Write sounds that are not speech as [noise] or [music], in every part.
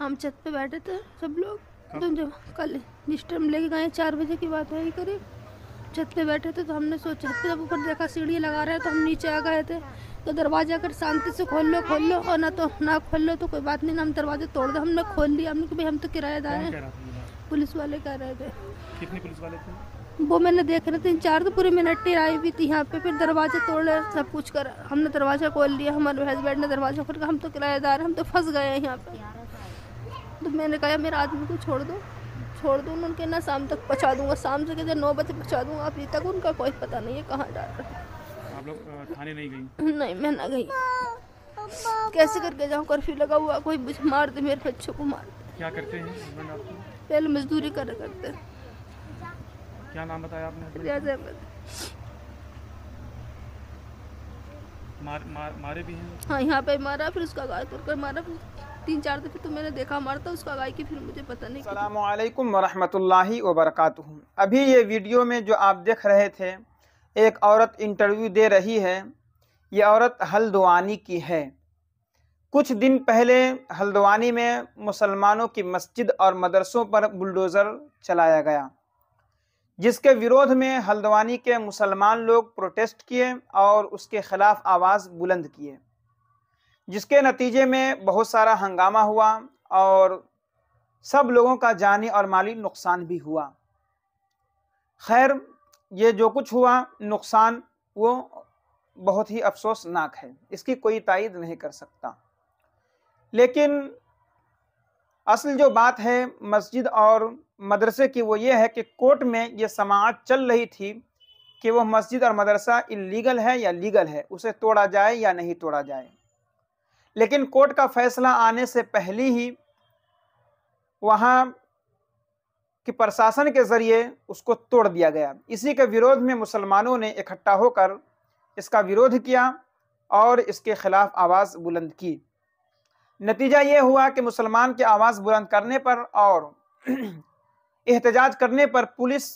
हम छत पे बैठे थे सब लोग तुम तो जब कल जिस टाइम लेके गए चार बजे की बात है करीब छत पे बैठे थे तो हमने सोचा फिर जब ऊपर देखा सीढ़ी लगा रहे हैं तो हम नीचे आ गए थे तो दरवाजा अगर शांति से खोल लो खोल लो और ना तो ना खोल लो तो कोई बात नहीं ना हम दरवाजे तोड़ दो हमने खोल लिया हमने भाई हम तो किराएदार हैं पुलिस वाले कह रहे थे कितने पुलिस वाले थे वो मैंने देख रहे थे चार तो पूरी मिनट आई हुई थी यहाँ पे फिर दरवाजे तोड़े सब कुछ कर हमने दरवाजा खोल लिया हमारे हस्बैंड ने दरवाजा खोल हम तो किराएदार हम तो फंस गए हैं यहाँ पे तो मैंने कहा मेरे आदमी को छोड़ दो छोड़ दो उनके ना शाम तक पहुँचा दूँगा शाम से कहते नौ बजे पहुँचा दूँगा अभी तक उनका कोई पता नहीं है कहाँ जा रहा है आप लोग थाने नहीं गई नहीं मैं ना गई कैसे करके जाऊँ कर्फ्यू लगा हुआ कोई मार दे मेरे बच्चों को मार क्या करते हैं पहले मजदूरी कर करते क्या नाम बताया आपने रियाज अहमद मार, मार, मारे भी हैं हाँ यहाँ पे मारा फिर उसका गाय कर मारा फिर तीन चार दफ़े तो मैंने देखा मरता तो उसको अगाई की फिर मुझे पता नहीं अल्लाम वरहमतुल्लाहि वबरकातु अभी ये वीडियो में जो आप देख रहे थे एक औरत इंटरव्यू दे रही है ये औरत हल्द्वानी की है कुछ दिन पहले हल्द्वानी में मुसलमानों की मस्जिद और मदरसों पर बुलडोज़र चलाया गया जिसके विरोध में हल्द्वानी के मुसलमान लोग प्रोटेस्ट किए और उसके खिलाफ आवाज़ बुलंद किए जिसके नतीजे में बहुत सारा हंगामा हुआ और सब लोगों का जानी और माली नुकसान भी हुआ खैर ये जो कुछ हुआ नुकसान वो बहुत ही अफसोसनाक है इसकी कोई तायद नहीं कर सकता लेकिन असल जो बात है मस्जिद और मदरसे की वो ये है कि कोर्ट में ये समाज चल रही थी कि वो मस्जिद और मदरसा इलीगल है या लीगल है उसे तोड़ा जाए या नहीं तोड़ा जाए लेकिन कोर्ट का फैसला आने से पहले ही वहाँ कि प्रशासन के जरिए उसको तोड़ दिया गया इसी के विरोध में मुसलमानों ने इकट्ठा होकर इसका विरोध किया और इसके खिलाफ आवाज़ बुलंद की नतीजा ये हुआ कि मुसलमान की आवाज़ बुलंद करने पर और [clears throat] एहतजाज करने पर पुलिस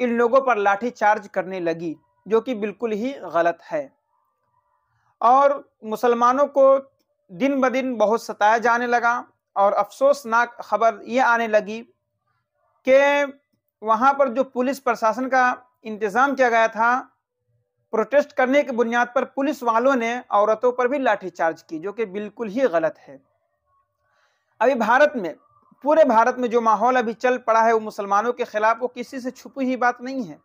इन लोगों पर लाठी चार्ज करने लगी जो कि बिल्कुल ही गलत है और मुसलमानों को दिन ब दिन बहुत सताया जाने लगा और अफसोसनाक खबर ये आने लगी कि वहाँ पर जो पुलिस प्रशासन का इंतज़ाम किया गया था प्रोटेस्ट करने की बुनियाद पर पुलिस वालों ने औरतों पर भी लाठीचार्ज की जो कि बिल्कुल ही गलत है अभी भारत में पूरे भारत में जो माहौल अभी चल पड़ा है वो मुसलमानों के खिलाफ वो किसी से छुपी हुई बात नहीं है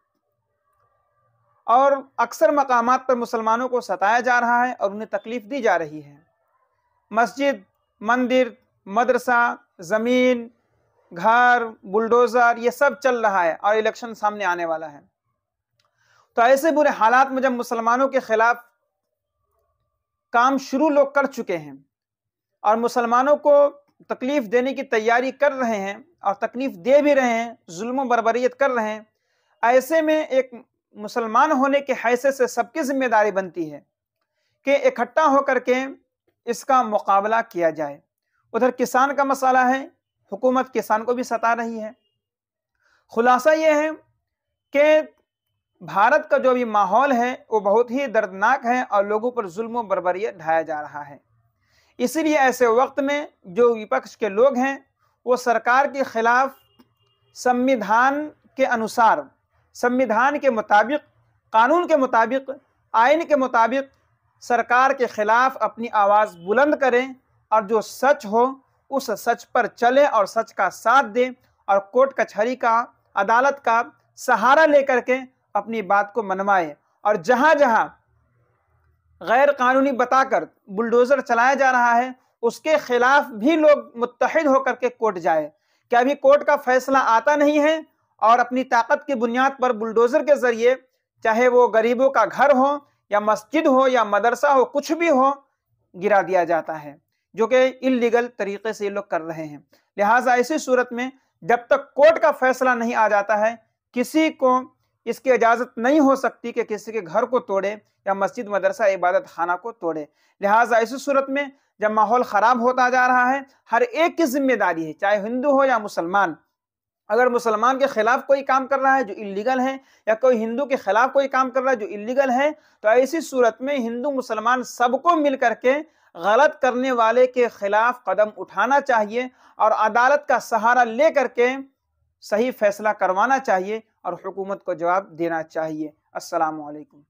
और अक्सर मकामात पर मुसलमानों को सताया जा रहा है और उन्हें तकलीफ दी जा रही है मस्जिद मंदिर मदरसा ज़मीन घर बुलडोज़र ये सब चल रहा है और इलेक्शन सामने आने वाला है तो ऐसे बुरे हालात में जब मुसलमानों के खिलाफ काम शुरू लोग कर चुके हैं और मुसलमानों को तकलीफ देने की तैयारी कर रहे हैं और तकलीफ दे भी रहे हैं जुल्म बरबरीत कर रहे हैं ऐसे में एक मुसलमान होने के हैसियत से सबकी जिम्मेदारी बनती है कि इकट्ठा होकर के इसका मुकाबला किया जाए उधर किसान का मसाला है हुकूमत किसान को भी सता रही है खुलासा ये है कि भारत का जो भी माहौल है वो बहुत ही दर्दनाक है और लोगों पर जुल्म बरबरीत ढाया जा रहा है इसलिए ऐसे वक्त में जो विपक्ष के लोग हैं वो सरकार के खिलाफ संविधान के अनुसार संविधान के मुताबिक कानून के मुताबिक आयन के मुताबिक सरकार के खिलाफ अपनी आवाज़ बुलंद करें और जो सच हो उस सच पर चले और सच का साथ दें और कोर्ट कचहरी का अदालत का सहारा लेकर के अपनी बात को मनवाएं और जहाँ जहाँ गैर कानूनी बताकर बुलडोज़र चलाया जा रहा है उसके खिलाफ भी लोग मुतहद होकर के कोर्ट जाए क्या अभी कोर्ट का फैसला आता नहीं है और अपनी ताकत की बुनियाद पर बुलडोज़र के ज़रिए चाहे वो गरीबों का घर हो या मस्जिद हो या मदरसा हो कुछ भी हो गिरा दिया जाता है जो कि इलीगल तरीके से ये लोग कर रहे हैं लिहाजा ऐसी सूरत में जब तक कोर्ट का फैसला नहीं आ जाता है किसी को इसकी इजाज़त नहीं हो सकती कि किसी के घर को तोड़े या मस्जिद मदरसा इबादत खाना को तोड़े लिहाजा ऐसी सूरत में जब माहौल ख़राब होता जा रहा है हर एक की जिम्मेदारी है चाहे हिंदू हो या मुसलमान अगर मुसलमान के खिलाफ कोई काम कर रहा है जो इलीगल है या कोई हिंदू के खिलाफ कोई काम कर रहा है जो इलीगल है तो ऐसी सूरत में हिंदू मुसलमान सबको मिल करके गलत करने वाले के खिलाफ कदम उठाना चाहिए और अदालत का सहारा ले करके सही फैसला करवाना चाहिए और हुकूमत को जवाब देना चाहिए असलकम